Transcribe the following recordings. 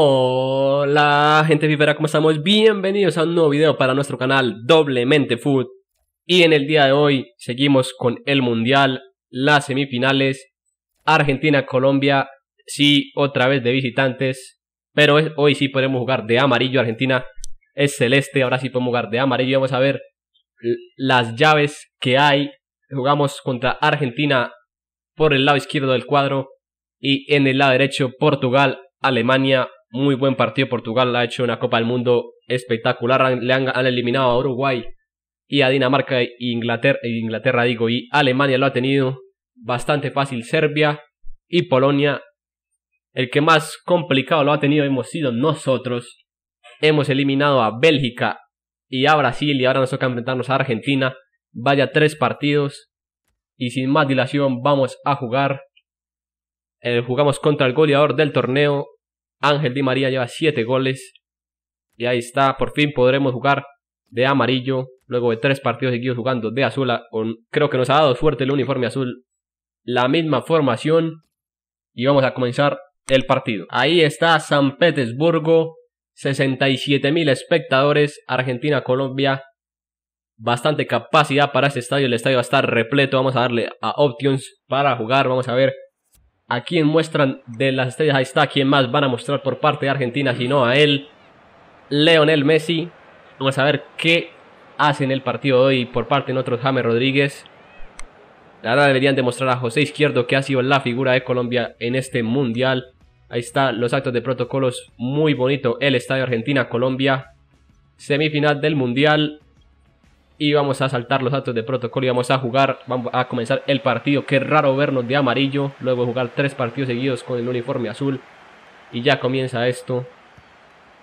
Hola gente vivera, ¿cómo estamos? Bienvenidos a un nuevo video para nuestro canal Doblemente Food Y en el día de hoy seguimos con el Mundial, las semifinales Argentina, Colombia, sí, otra vez de visitantes Pero hoy sí podemos jugar de amarillo, Argentina es celeste, ahora sí podemos jugar de amarillo Vamos a ver las llaves que hay Jugamos contra Argentina por el lado izquierdo del cuadro Y en el lado derecho Portugal, Alemania, muy buen partido. Portugal ha hecho una Copa del Mundo espectacular. Le han, eliminado a Uruguay y a Dinamarca e Inglaterra, e Inglaterra digo, y Alemania lo ha tenido bastante fácil. Serbia y Polonia. El que más complicado lo ha tenido hemos sido nosotros. Hemos eliminado a Bélgica y a Brasil y ahora nos toca enfrentarnos a Argentina. Vaya tres partidos. Y sin más dilación vamos a jugar. Eh, jugamos contra el goleador del torneo, Ángel Di María lleva 7 goles. Y ahí está, por fin podremos jugar de amarillo. Luego de tres partidos seguidos jugando de azul. creo que nos ha dado fuerte el uniforme azul. La misma formación. Y vamos a comenzar el partido. Ahí está San Petersburgo. 67.000 mil espectadores. Argentina, Colombia. Bastante capacidad para este estadio. El estadio va a estar repleto. Vamos a darle a options para jugar. Vamos a ver a quién muestran de las estrellas. Ahí está, quién más van a mostrar por parte de Argentina, sino a él, Leonel Messi. Vamos a ver qué hace en el partido hoy por parte de nosotros James Rodríguez. La verdad deberían demostrar a José Izquierdo que ha sido la figura de Colombia en este mundial. Ahí está los actos de protocolos, muy bonito el estadio Argentina-Colombia. Semifinal del mundial, y vamos a saltar los datos de protocolo y vamos a jugar, vamos a comenzar el partido. Qué raro vernos de amarillo, luego jugar tres partidos seguidos con el uniforme azul y ya comienza esto.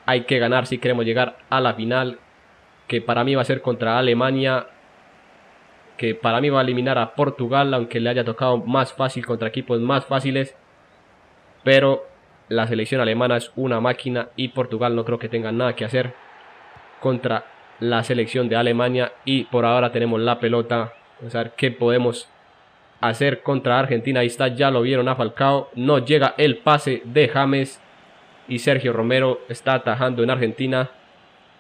Hay que ganar si queremos llegar a la final, que para mí va a ser contra Alemania, que para mí va a eliminar a Portugal, aunque le haya tocado más fácil contra equipos más fáciles. Pero la selección alemana es una máquina y Portugal no creo que tenga nada que hacer contra la selección de Alemania y por ahora tenemos la pelota. Vamos a ver qué podemos hacer contra Argentina. Ahí está, ya lo vieron a Falcao. No llega el pase de James y Sergio Romero está atajando en Argentina.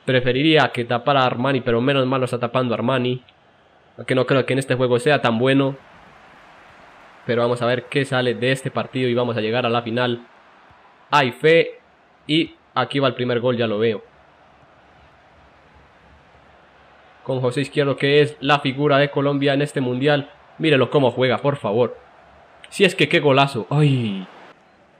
Preferiría que tapara Armani, pero menos mal lo está tapando Armani. Aunque no creo que en este juego sea tan bueno. Pero vamos a ver qué sale de este partido y vamos a llegar a la final. Hay fe y aquí va el primer gol, ya lo veo. con José Izquierdo, que es la figura de Colombia en este mundial. Mírelo cómo juega, por favor. Si es que qué golazo. ¡Ay!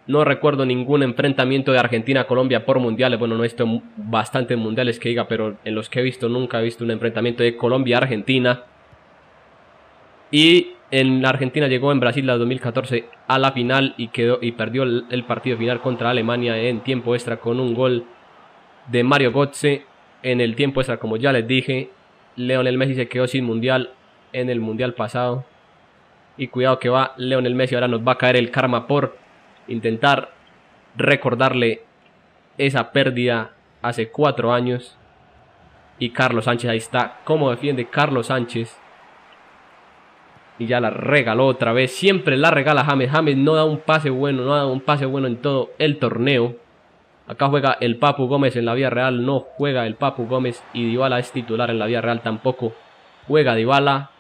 No recuerdo ningún enfrentamiento de Argentina-Colombia por mundiales. Bueno, no he visto bastantes mundiales que diga, pero en los que he visto nunca he visto un enfrentamiento de Colombia-Argentina. Y en la Argentina llegó en Brasil la 2014 a la final y, quedó, y perdió el, el partido final contra Alemania en tiempo extra con un gol de Mario Götze en el tiempo extra, como ya les dije. Leonel Messi se quedó sin mundial en el mundial pasado. Y cuidado que va Leonel Messi, ahora nos va a caer el karma por intentar recordarle esa pérdida hace cuatro años. Y Carlos Sánchez, ahí está. ¿Cómo defiende Carlos Sánchez? Y ya la regaló otra vez. Siempre la regala James. James no da un pase bueno, no da un pase bueno en todo el torneo. Acá juega el Papu Gómez en la vía real, no juega el Papu Gómez y Dybala es titular en la vía real tampoco. Juega Dybala.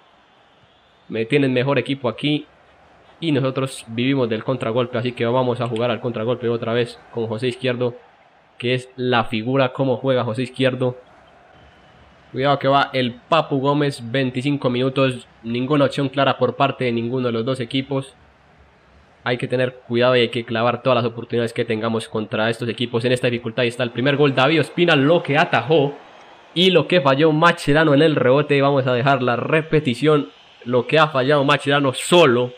Me tienen mejor equipo aquí y nosotros vivimos del contragolpe, así que vamos a jugar al contragolpe otra vez con José Izquierdo, que es la figura como juega José Izquierdo. Cuidado que va el Papu Gómez, 25 minutos, ninguna opción clara por parte de ninguno de los dos equipos hay que tener cuidado y hay que clavar todas las oportunidades que tengamos contra estos equipos en esta dificultad. Ahí está el primer gol, David Ospina, lo que atajó y lo que falló Machirano en el rebote. Vamos a dejar la repetición, lo que ha fallado Machirano solo.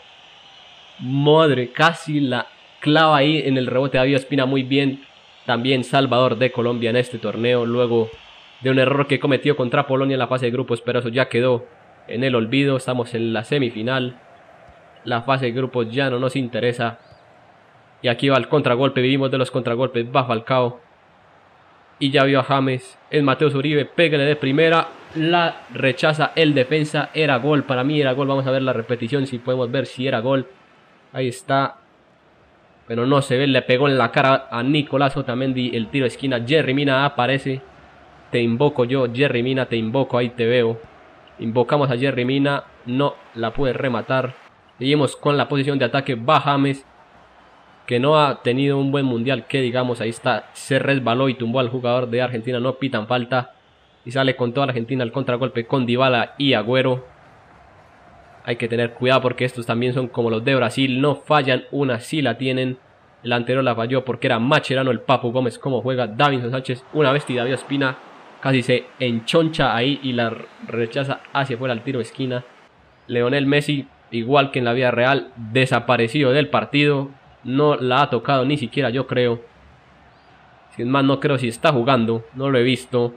Madre, casi la clava ahí en el rebote. David Ospina muy bien, también Salvador de Colombia en este torneo. Luego de un error que cometió contra Polonia en la fase de grupos, pero eso ya quedó en el olvido. Estamos en la semifinal. La fase de grupos ya no nos interesa. Y aquí va el contragolpe, vivimos de los contragolpes, al cabo Y ya vio a James, el Mateo Uribe, pégale de primera, la rechaza el defensa, era gol, para mí era gol, vamos a ver la repetición si podemos ver si era gol. Ahí está, pero no se ve, le pegó en la cara a Nicolás Otamendi el tiro esquina, Jerry Mina aparece. Te invoco yo, Jerry Mina, te invoco, ahí te veo. Invocamos a Jerry Mina, no la puede rematar. Seguimos con la posición de ataque Bajames. Que no ha tenido un buen mundial. Que digamos, ahí está. Se resbaló y tumbó al jugador de Argentina. No pitan falta. Y sale con toda la Argentina el contragolpe con Dybala y Agüero. Hay que tener cuidado porque estos también son como los de Brasil. No fallan una, si la tienen. El anterior la falló porque era Macherano el Papu Gómez. Como juega Davinson Sánchez. Una vestida David Espina casi se enchoncha ahí y la rechaza hacia afuera al tiro esquina. Leonel Messi igual que en la vida real, desaparecido del partido. No la ha tocado ni siquiera, yo creo. Sin más, no creo si está jugando. No lo he visto.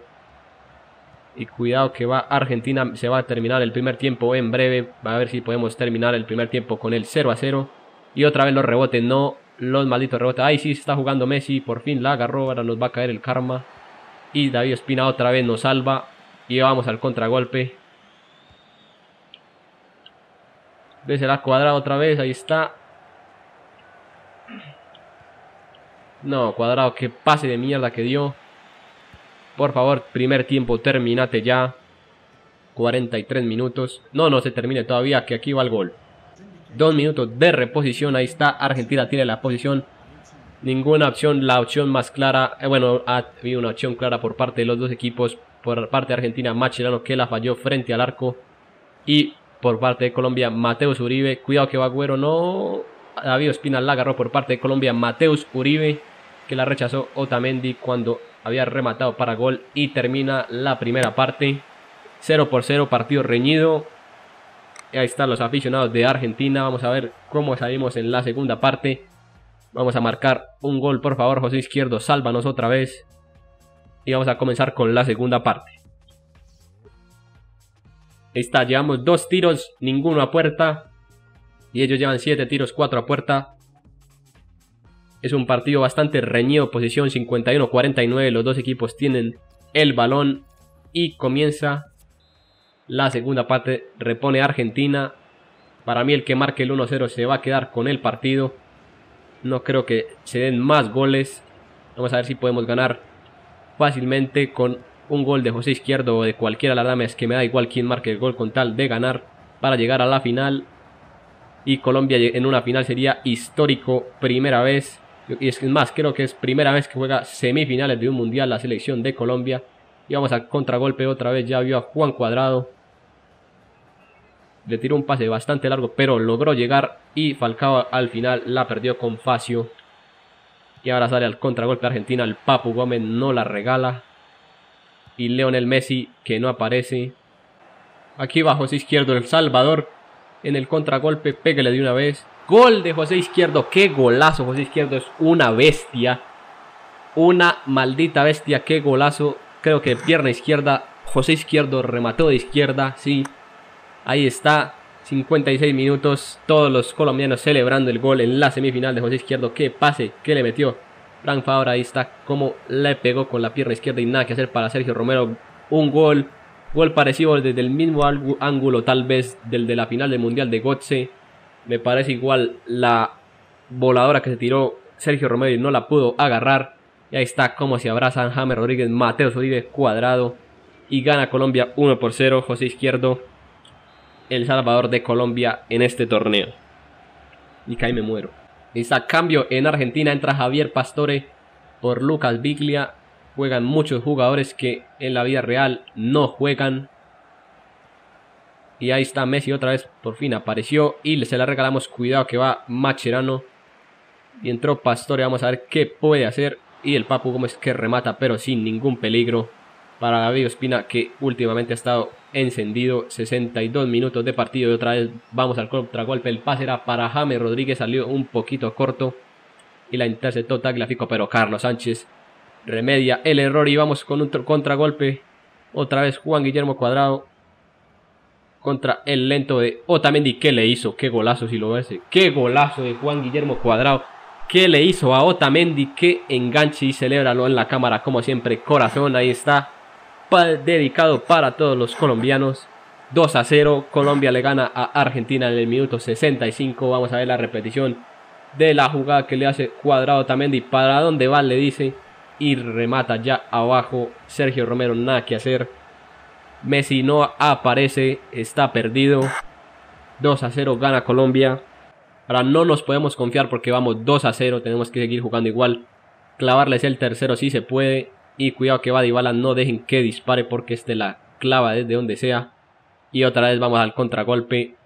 Y cuidado que va Argentina, se va a terminar el primer tiempo en breve. Va a ver si podemos terminar el primer tiempo con el 0 a 0. Y otra vez los rebotes, no los malditos rebotes. Ahí sí, está jugando Messi, por fin la agarró, ahora nos va a caer el karma. Y David Espina otra vez nos salva. Y vamos al contragolpe. Ves la cuadrada otra vez, ahí está. No, cuadrado, qué pase de mierda que dio. Por favor, primer tiempo, terminate ya. 43 minutos. No, no se termine todavía, que aquí va el gol. Dos minutos de reposición, ahí está. Argentina tiene la posición. Ninguna opción, la opción más clara. Eh, bueno, ha habido una opción clara por parte de los dos equipos. Por parte de Argentina, Machilano que la falló frente al arco. Y por parte de Colombia, Mateus Uribe. Cuidado que va Güero, no. David Espinal la agarró por parte de Colombia, Mateus Uribe, que la rechazó Otamendi cuando había rematado para gol y termina la primera parte. 0 por 0, partido reñido. Ahí están los aficionados de Argentina. Vamos a ver cómo salimos en la segunda parte. Vamos a marcar un gol, por favor, José Izquierdo, sálvanos otra vez. Y vamos a comenzar con la segunda parte. Ahí está, llevamos dos tiros, ninguno a puerta. Y ellos llevan siete tiros, cuatro a puerta. Es un partido bastante reñido, posición 51-49. Los dos equipos tienen el balón. Y comienza la segunda parte. Repone Argentina. Para mí el que marque el 1-0 se va a quedar con el partido. No creo que se den más goles. Vamos a ver si podemos ganar fácilmente con un gol de José Izquierdo o de cualquiera la dama es que me da igual quién marque el gol con tal de ganar para llegar a la final. Y Colombia en una final sería histórico, primera vez. Y es más, creo que es primera vez que juega semifinales de un mundial la selección de Colombia. Y vamos a contragolpe otra vez, ya vio a Juan Cuadrado. Le tiró un pase bastante largo, pero logró llegar y Falcao al final la perdió con Facio. Y ahora sale al contragolpe Argentina, el Papu Gómez no la regala y Leonel Messi que no aparece. Aquí va José Izquierdo, El Salvador. En el contragolpe, pégale de una vez. Gol de José Izquierdo. Qué golazo. José Izquierdo es una bestia. Una maldita bestia. Qué golazo. Creo que pierna izquierda. José Izquierdo remató de izquierda. Sí. Ahí está. 56 minutos. Todos los colombianos celebrando el gol en la semifinal de José Izquierdo. Qué pase. Qué le metió. Frank Fabra ahí está como le pegó con la pierna izquierda y nada que hacer para Sergio Romero. Un gol, gol parecido desde el mismo ángulo tal vez del de la final del Mundial de Gotze. Me parece igual la voladora que se tiró Sergio Romero y no la pudo agarrar. Y ahí está como se abrazan James Rodríguez, Mateo Rodríguez cuadrado. Y gana Colombia 1 por 0. José Izquierdo, el salvador de Colombia en este torneo. Y caí me muero está, Cambio en Argentina entra Javier Pastore por Lucas Biglia. Juegan muchos jugadores que en la vida real no juegan. Y ahí está Messi otra vez, por fin apareció y le se la regalamos. Cuidado que va Macherano. Y entró Pastore, vamos a ver qué puede hacer. Y el Papu Gómez que remata pero sin ningún peligro para David Espina que últimamente ha estado encendido 62 minutos de partido y otra vez vamos al contragolpe el pase era para James Rodríguez salió un poquito corto y la interceptó Tagliafico pero Carlos Sánchez remedia el error y vamos con un contragolpe otra vez Juan Guillermo Cuadrado contra el lento de Otamendi ¿Qué le hizo qué golazo si lo ves qué golazo de Juan Guillermo Cuadrado ¿Qué le hizo a Otamendi que enganche y celébralo en la cámara como siempre corazón ahí está dedicado para todos los colombianos. 2 a 0, Colombia le gana a Argentina en el minuto 65. Vamos a ver la repetición de la jugada que le hace Cuadrado también... ...y Para dónde va, le dice. Y remata ya abajo. Sergio Romero, nada que hacer. Messi no aparece, está perdido. 2 a 0 gana Colombia. Ahora no nos podemos confiar porque vamos 2 a 0, tenemos que seguir jugando igual. Clavarles el tercero si se puede. Y cuidado que va no dejen que dispare porque este la clava desde donde sea. Y otra vez vamos al contragolpe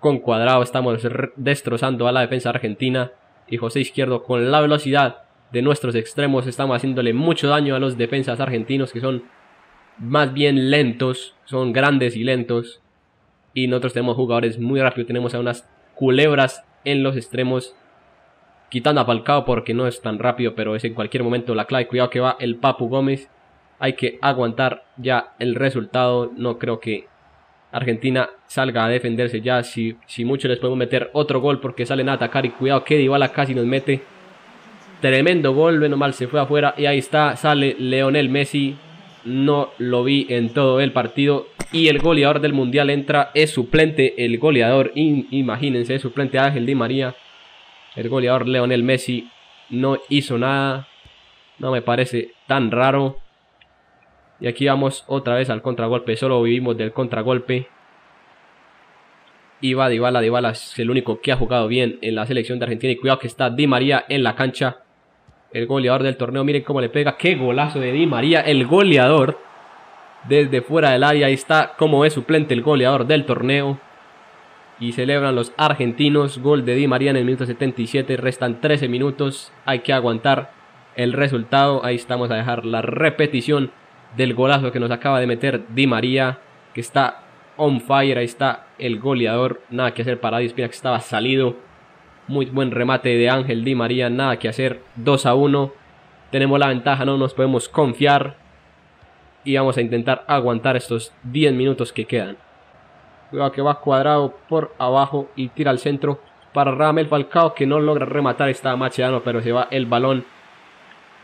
con cuadrado. Estamos destrozando a la defensa argentina. Y José Izquierdo con la velocidad de nuestros extremos. Estamos haciéndole mucho daño a los defensas argentinos que son más bien lentos. Son grandes y lentos. Y nosotros tenemos jugadores muy rápidos. Tenemos a unas culebras en los extremos quitando a Falcao porque no es tan rápido, pero es en cualquier momento la clave. Cuidado que va el Papu Gómez. Hay que aguantar ya el resultado. No creo que Argentina salga a defenderse ya. Si, si mucho les podemos meter otro gol porque salen a atacar. Y cuidado que Dybala casi nos mete. Tremendo gol. Bueno, mal se fue afuera. Y ahí está. Sale Leonel Messi. No lo vi en todo el partido. Y el goleador del mundial entra. Es suplente. El goleador, imagínense, es suplente Ángel Di María el goleador Leonel Messi no hizo nada. No me parece tan raro. Y aquí vamos otra vez al contragolpe. Solo vivimos del contragolpe. Y va Dybala. Dybala es el único que ha jugado bien en la selección de Argentina. Y cuidado que está Di María en la cancha. El goleador del torneo. Miren cómo le pega. Qué golazo de Di María. El goleador. Desde fuera del área. Ahí está como es suplente el goleador del torneo y celebran los argentinos. Gol de Di María en el minuto 77, restan 13 minutos, hay que aguantar el resultado. Ahí estamos a dejar la repetición del golazo que nos acaba de meter Di María, que está on fire, ahí está el goleador, nada que hacer para Di que estaba salido. Muy buen remate de Ángel Di María, nada que hacer, 2 a 1. Tenemos la ventaja, no nos podemos confiar. Y vamos a intentar aguantar estos 10 minutos que quedan. Cuidado que va cuadrado por abajo y tira al centro para Ramel Falcao que no logra rematar esta Machedano, pero se va el balón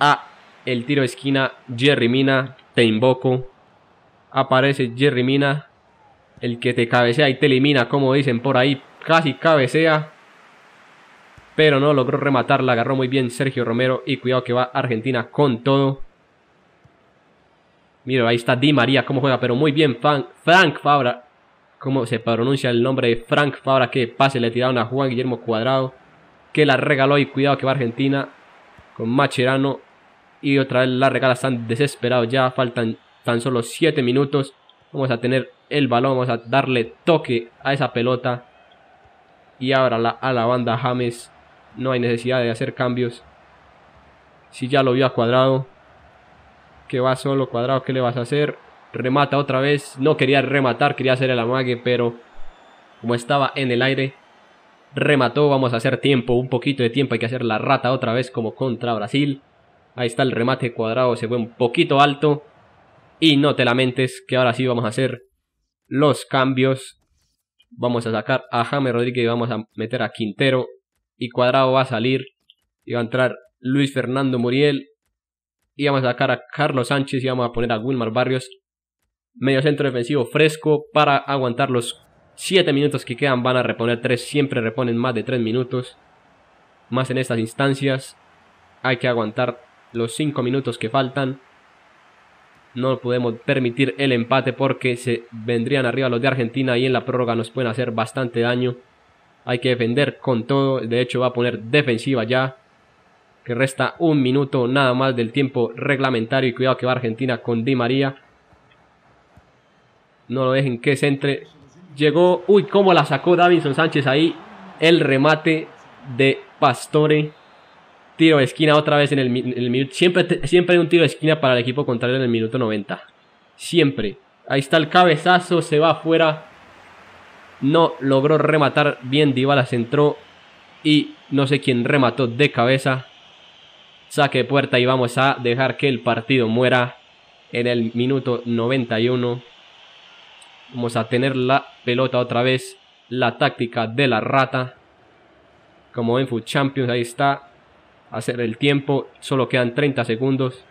a el tiro esquina. Jerry Mina, te invoco. Aparece Jerry Mina, el que te cabecea y te elimina, como dicen por ahí. Casi cabecea, pero no logró rematar. La agarró muy bien Sergio Romero y cuidado que va Argentina con todo. Mira, ahí está Di María, cómo juega, pero muy bien Frank Fabra cómo se pronuncia el nombre de Frank Fabra, que pase le tiraron a Juan Guillermo Cuadrado, que la regaló y cuidado que va Argentina con Macherano y otra vez la regala, están desesperados ya, faltan tan solo 7 minutos, vamos a tener el balón, vamos a darle toque a esa pelota y ahora a la banda James, no hay necesidad de hacer cambios, si ya lo vio a Cuadrado, que va solo Cuadrado, ¿qué le vas a hacer? remata otra vez, no quería rematar, quería hacer el amague, pero como estaba en el aire, remató, vamos a hacer tiempo, un poquito de tiempo, hay que hacer la rata otra vez como contra Brasil. Ahí está el remate cuadrado, se fue un poquito alto. Y no te lamentes que ahora sí vamos a hacer los cambios. Vamos a sacar a James Rodríguez y vamos a meter a Quintero. Y Cuadrado va a salir. Y va a entrar Luis Fernando Muriel. Y vamos a sacar a Carlos Sánchez y vamos a poner a Wilmar Barrios medio centro defensivo fresco para aguantar los 7 minutos que quedan. Van a reponer 3, siempre reponen más de 3 minutos. Más en estas instancias, hay que aguantar los 5 minutos que faltan. No podemos permitir el empate porque se vendrían arriba los de Argentina y en la prórroga nos pueden hacer bastante daño. Hay que defender con todo. De hecho va a poner defensiva ya. Que resta un minuto nada más del tiempo reglamentario. Y cuidado que va Argentina con Di María no lo dejen que se entre. Llegó, uy, cómo la sacó Davinson Sánchez ahí. El remate de Pastore. Tiro de esquina otra vez en el, minuto. Siempre, siempre hay un tiro de esquina para el equipo contrario en el minuto 90. Siempre. Ahí está el cabezazo, se va afuera. No logró rematar bien. Dybala se entró. Y no sé quién remató de cabeza. Saque de puerta y vamos a dejar que el partido muera en el minuto 91. Vamos a tener la pelota otra vez. La táctica de la rata. Como en Food Champions, ahí está. Hacer el tiempo. Solo quedan 30 segundos.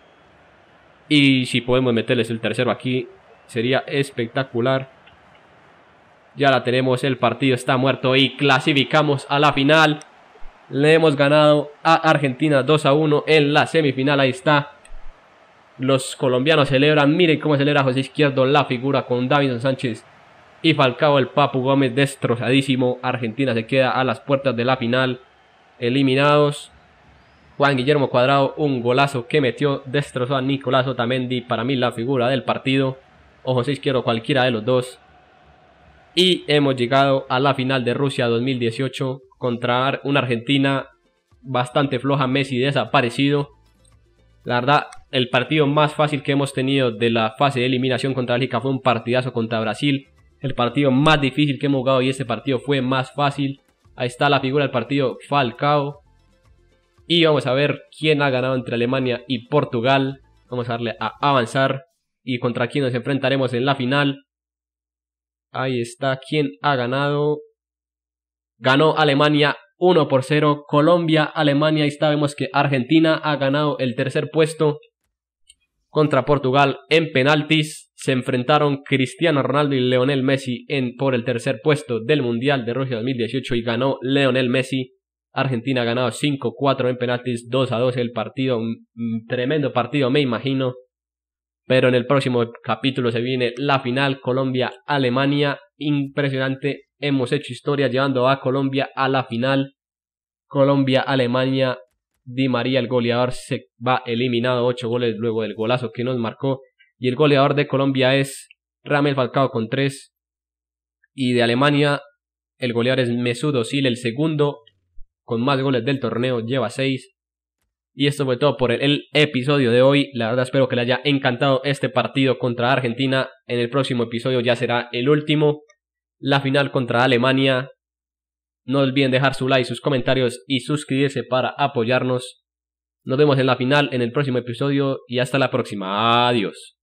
Y si podemos meterles el tercero aquí, sería espectacular. Ya la tenemos, el partido está muerto y clasificamos a la final. Le hemos ganado a Argentina 2 a 1 en la semifinal, ahí está. Los colombianos celebran, miren cómo celebra José Izquierdo la figura con david Sánchez y Falcao el Papu Gómez destrozadísimo. Argentina se queda a las puertas de la final. Eliminados. Juan Guillermo Cuadrado, un golazo que metió, destrozó a Nicolás Otamendi, para mí la figura del partido. O José Izquierdo, cualquiera de los dos. Y hemos llegado a la final de Rusia 2018 contra una Argentina bastante floja, Messi desaparecido. La verdad, el partido más fácil que hemos tenido de la fase de eliminación contra Bélgica fue un partidazo contra Brasil. El partido más difícil que hemos jugado y este partido fue más fácil. Ahí está la figura del partido Falcao. Y vamos a ver quién ha ganado entre Alemania y Portugal. Vamos a darle a avanzar. Y contra quién nos enfrentaremos en la final. Ahí está quién ha ganado. Ganó Alemania 1 por 0 Colombia, Alemania y vemos que Argentina ha ganado el tercer puesto contra Portugal en penaltis. Se enfrentaron Cristiano Ronaldo y Leonel Messi en, por el tercer puesto del Mundial de Rusia 2018 y ganó Leonel Messi. Argentina ha ganado 5-4 en penaltis, 2-2 el partido, un tremendo partido me imagino. Pero en el próximo capítulo se viene la final Colombia-Alemania. Impresionante. Hemos hecho historia llevando a Colombia a la final. Colombia, Alemania, Di María, el goleador, se va eliminado 8 goles luego del golazo que nos marcó. Y el goleador de Colombia es Ramel Falcao con 3. Y de Alemania, el goleador es Mesudo Sil, el segundo con más goles del torneo, lleva 6. Y esto fue todo por el, el, episodio de hoy. La verdad espero que le haya encantado este partido contra Argentina. En el próximo episodio ya será el último. La final contra Alemania no olviden dejar su like, sus comentarios y suscribirse para apoyarnos. Nos vemos en la final, en el próximo episodio y hasta la próxima. Adiós.